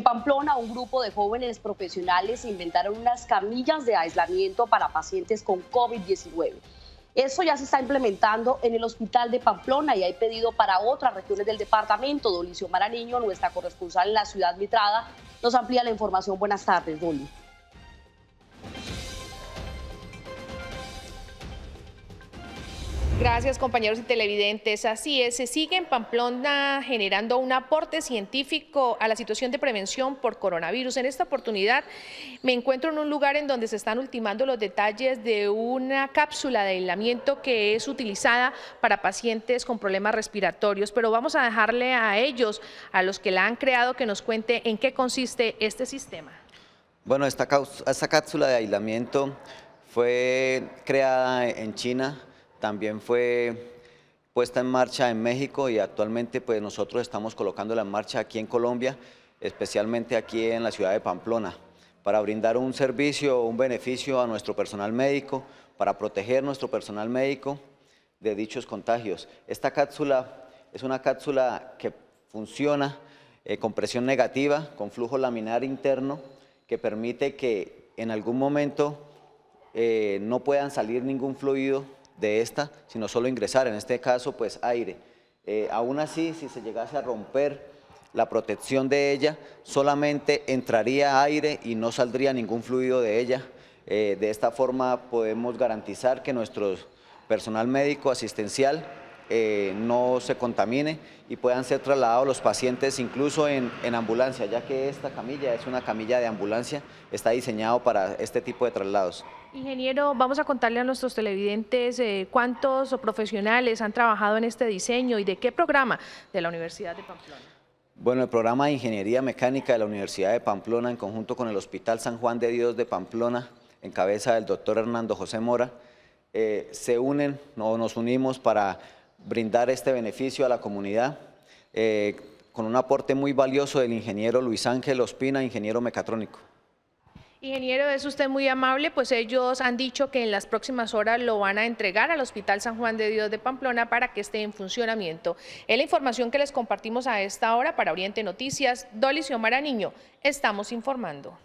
En Pamplona, un grupo de jóvenes profesionales inventaron unas camillas de aislamiento para pacientes con COVID-19. Eso ya se está implementando en el hospital de Pamplona y hay pedido para otras regiones del departamento. Dolicio Maraniño, nuestra corresponsal en la ciudad mitrada, nos amplía la información. Buenas tardes, Dolio. Gracias compañeros y televidentes. Así es, se sigue en Pamplona generando un aporte científico a la situación de prevención por coronavirus. En esta oportunidad me encuentro en un lugar en donde se están ultimando los detalles de una cápsula de aislamiento que es utilizada para pacientes con problemas respiratorios, pero vamos a dejarle a ellos, a los que la han creado, que nos cuente en qué consiste este sistema. Bueno, esta, esta cápsula de aislamiento fue creada en China también fue puesta en marcha en México y actualmente pues nosotros estamos colocándola en marcha aquí en Colombia, especialmente aquí en la ciudad de Pamplona, para brindar un servicio, un beneficio a nuestro personal médico, para proteger nuestro personal médico de dichos contagios. Esta cápsula es una cápsula que funciona eh, con presión negativa, con flujo laminar interno, que permite que en algún momento eh, no puedan salir ningún fluido de esta, sino solo ingresar, en este caso pues aire. Eh, aún así, si se llegase a romper la protección de ella, solamente entraría aire y no saldría ningún fluido de ella. Eh, de esta forma podemos garantizar que nuestro personal médico asistencial eh, no se contamine y puedan ser trasladados los pacientes incluso en, ambulancia, ya que esta camilla es una camilla de ambulancia, está diseñado para este tipo de traslados. Ingeniero, vamos a contarle a nuestros televidentes eh, cuántos profesionales han trabajado en este diseño y de qué programa de la Universidad de Pamplona. Bueno, el programa de Ingeniería Mecánica de la Universidad de Pamplona, en conjunto con el Hospital San Juan de Dios de Pamplona, en cabeza del doctor Hernando José Mora, eh, se unen, no, nos unimos para brindar este beneficio a la comunidad. Eh, con un aporte muy valioso del ingeniero Luis Ángel Ospina, ingeniero mecatrónico. Ingeniero, es usted muy amable, pues ellos han dicho que en las próximas horas lo van a entregar al Hospital San Juan de Dios de Pamplona para que esté en funcionamiento. Es la información que les compartimos a esta hora para Oriente Noticias. Dolly y Niño, estamos informando.